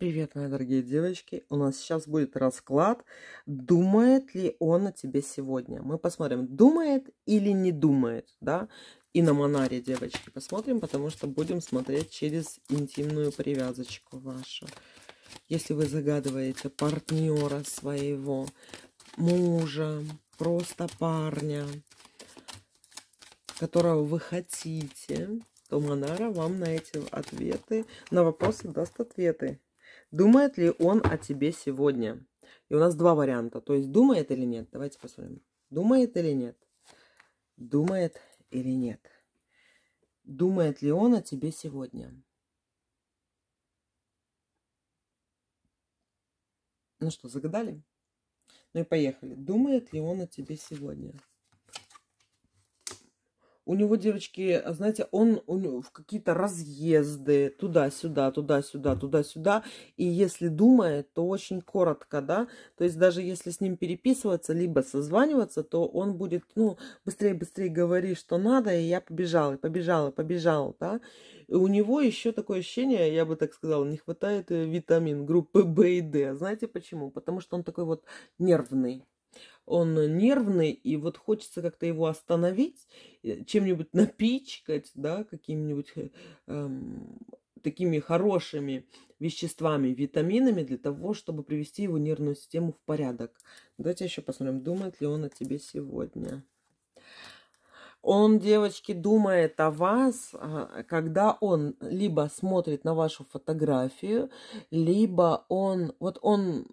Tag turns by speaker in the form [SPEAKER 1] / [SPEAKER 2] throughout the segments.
[SPEAKER 1] Привет, мои дорогие девочки! У нас сейчас будет расклад. Думает ли он о тебе сегодня? Мы посмотрим, думает или не думает, да? И на Монаре, девочки, посмотрим, потому что будем смотреть через интимную привязочку вашу. Если вы загадываете партнера своего, мужа, просто парня, которого вы хотите, то Монара вам на эти ответы, на вопросы даст ответы. Думает ли он о тебе сегодня? И у нас два варианта. То есть думает или нет. Давайте посмотрим. Думает или нет? Думает или нет? Думает ли он о тебе сегодня? Ну что, загадали? Ну и поехали. Думает ли он о тебе сегодня? У него девочки, а, знаете, он у него в какие-то разъезды туда-сюда, туда-сюда, туда-сюда. И если думает, то очень коротко, да. То есть даже если с ним переписываться, либо созваниваться, то он будет, ну, быстрее-быстрее говори, что надо, и я побежал, и побежала, побежал, да. И у него еще такое ощущение, я бы так сказала, не хватает э, витамин группы В и Д. Знаете почему? Потому что он такой вот нервный. Он нервный, и вот хочется как-то его остановить, э, чем-нибудь напичкать, да, какими нибудь э, эм, такими хорошими веществами, витаминами для того, чтобы привести его нервную систему в порядок. Давайте еще посмотрим, думает ли он о тебе сегодня. Он, девочки, думает о вас, а, когда он либо смотрит на вашу фотографию, либо он, вот он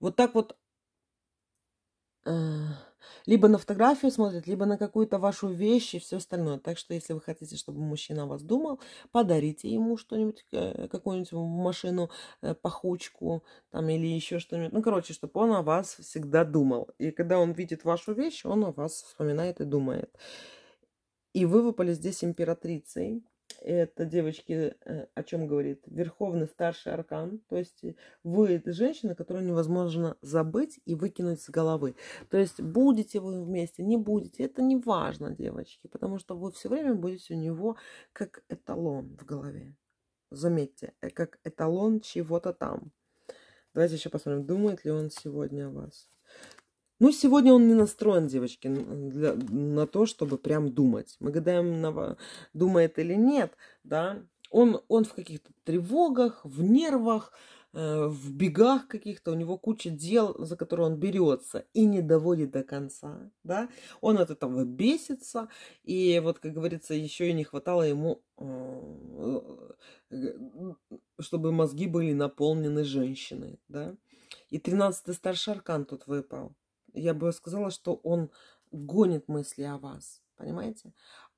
[SPEAKER 1] вот так вот либо на фотографию смотрят, либо на какую-то вашу вещь и все остальное. Так что, если вы хотите, чтобы мужчина о вас думал, подарите ему что-нибудь, э, какую-нибудь машину, э, пахучку там или еще что-нибудь. Ну, короче, чтобы он о вас всегда думал. И когда он видит вашу вещь, он о вас вспоминает и думает. И вы выпали здесь императрицей это, девочки, э, о чем говорит? Верховный старший аркан. То есть э, вы это женщина, которую невозможно забыть и выкинуть с головы. То есть будете вы вместе, не будете, это не важно, девочки, потому что вы все время будете у него как эталон в голове. Заметьте, э, как эталон чего-то там. Давайте еще посмотрим, думает ли он сегодня о вас. Ну сегодня он не настроен, девочки, для, на то, чтобы прям думать. Мы гадаем, на, думает или нет, да. Он, он в каких-то тревогах, в нервах, э, в бегах каких-то. У него куча дел, за которые он берется и не доводит до конца, да. Он от этого бесится. И вот, как говорится, еще и не хватало ему, а, э, чтобы мозги были наполнены женщиной, да. И тринадцатый старший аркан тут выпал я бы сказала, что он гонит мысли о вас, понимаете?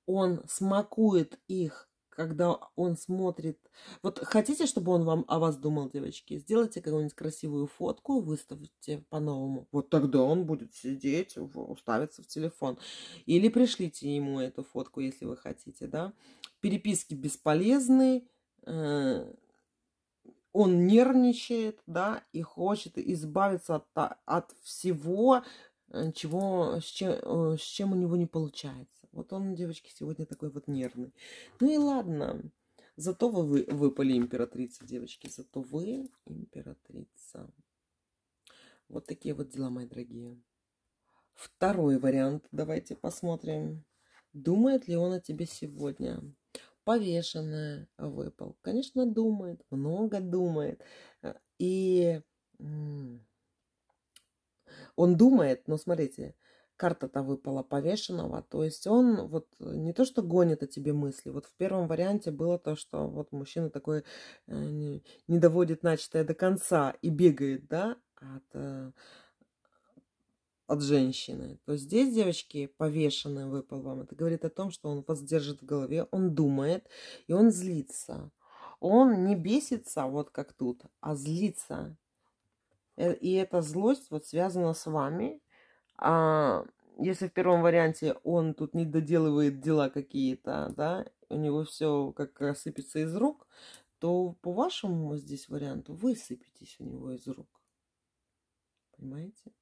[SPEAKER 1] Он смакует их, когда он смотрит. Вот хотите, чтобы он вам о вас думал, девочки? Сделайте какую-нибудь красивую фотку, выставьте по-новому. Вот тогда он будет сидеть, уставиться в телефон. Или пришлите ему эту фотку, если вы хотите, да? Переписки бесполезны, э, он нервничает, да, и хочет избавиться от, от всего, э, чего, с чем, э, с чем у него не получается. Вот он, девочки, сегодня такой вот нервный. Ну и ладно. Зато вы выпали императрица, девочки. Зато вы императрица. Вот такие вот дела, мои дорогие. Второй вариант. Давайте посмотрим. Думает ли он о тебе сегодня? повешенная выпал. Конечно, думает, много думает. Э, и он думает, но смотрите, карта-то выпала повешенного, то есть он вот не то, что гонит о тебе мысли, вот в первом варианте было то, что вот мужчина такой э, не доводит начатое до конца и бегает, да, от э, от женщины, то здесь, девочки, повешенный выпал вам. Это говорит о том, что он вас держит в голове, он думает и он злится. Он не бесится, вот как тут, а злится. Э, и эта злость вот связана с вами. А если в первом варианте он тут не доделывает дела какие-то, да, у него все как сыпется из рук, то по вашему здесь варианту вы сыпетесь у него из рук. Понимаете?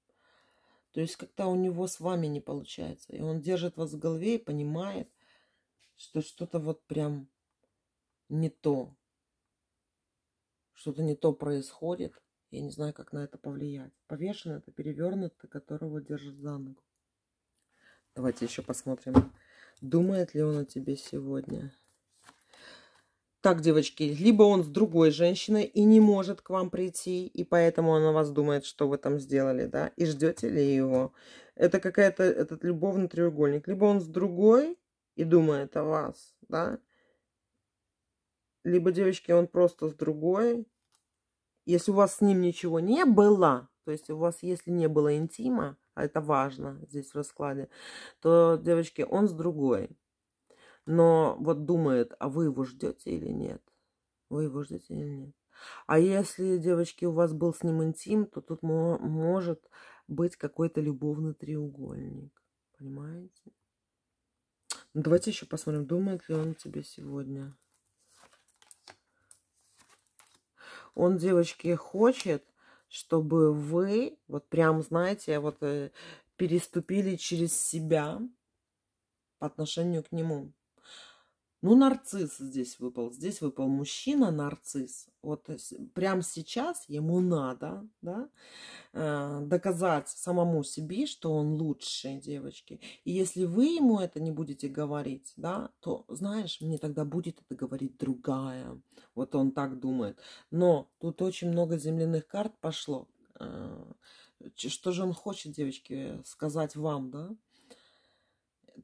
[SPEAKER 1] То есть, когда у него с вами не получается, и он держит вас в голове и понимает, что что-то вот прям не то, что-то не то происходит, я не знаю, как на это повлиять. Повешен это, перевернуто которого держит за ногу. Давайте еще посмотрим, думает ли он о тебе сегодня. Так, девочки, либо он с другой женщиной и не может к вам прийти, и поэтому она вас думает, что вы там сделали, да, и ждете ли его. Это какая-то, этот любовный треугольник. Либо он с другой и думает о вас, да, либо, девочки, он просто с другой. Если у вас с ним ничего не было, то есть у вас, если не было интима, а это важно здесь в раскладе, то, девочки, он с другой но вот думает, а вы его ждете или нет? Вы его ждете или нет? А если, девочки, у вас был с ним интим, то тут может быть какой-то любовный треугольник. Понимаете? Ну, давайте еще посмотрим, думает ли он тебе сегодня. Он, девочки, хочет, чтобы вы, вот прям, знаете, вот э, переступили через себя по отношению к нему. Ну, нарцисс здесь выпал. Здесь выпал мужчина, нарцисс. Вот прямо сейчас ему надо да, э, доказать самому себе, что он лучше девочки. И если вы ему это не будете говорить, да, то, знаешь, мне тогда будет это говорить другая. Вот он так думает. Но тут очень много земляных карт пошло. Э, что же он хочет, девочки, сказать вам, да?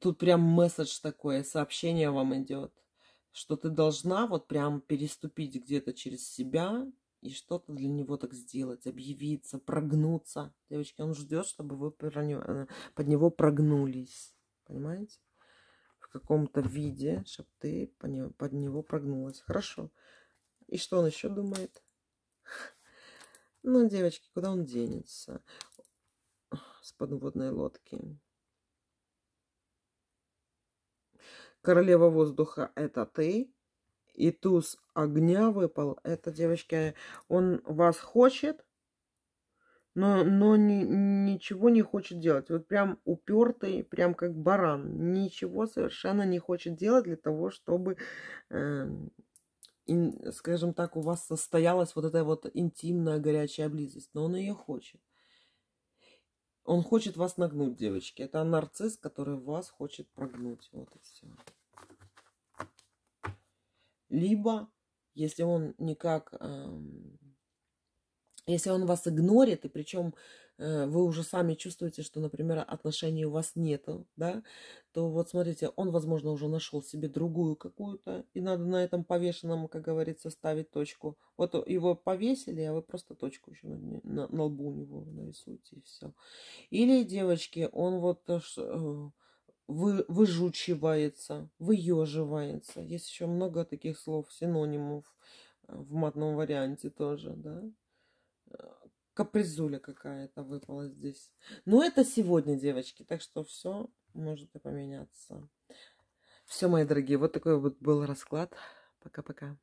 [SPEAKER 1] тут прям месседж такое, сообщение вам идет, что ты должна вот прям переступить где-то через себя и что-то для него так сделать, объявиться, прогнуться. Девочки, он ждет, чтобы вы э, под него прогнулись. Понимаете? В каком-то виде, чтобы ты под него прогнулась. Хорошо. И что он еще думает? Ну, девочки, куда он денется? С подводной лодки. Королева воздуха – это ты. И туз огня выпал. Это, девочки, он вас хочет, но, но ни, ничего не хочет делать. Вот прям упертый, прям как баран. Ничего совершенно не хочет делать для того, чтобы, э, скажем так, у вас состоялась вот эта вот интимная горячая близость. Но он ее хочет. Он хочет вас нагнуть, девочки. Это нарцисс, который вас хочет прогнуть. Вот и все. Либо, если он никак, эм, если он вас игнорит, и причем э, вы уже сами чувствуете, что, например, отношений у вас нет, да, то вот смотрите, он, возможно, уже нашел себе другую какую-то, и надо на этом повешенном, как говорится, ставить точку. Вот его повесили, а вы просто точку еще на, на, на лбу у него нарисуете, и все. Или, девочки, он вот э, э, вы, выжучивается, выеживается. Есть еще много таких слов, синонимов э, в матном варианте тоже, да. Капризуля какая-то выпала здесь. Но это сегодня, девочки, так что все может и поменяться. Все, мои дорогие, вот такой вот был расклад. Пока-пока.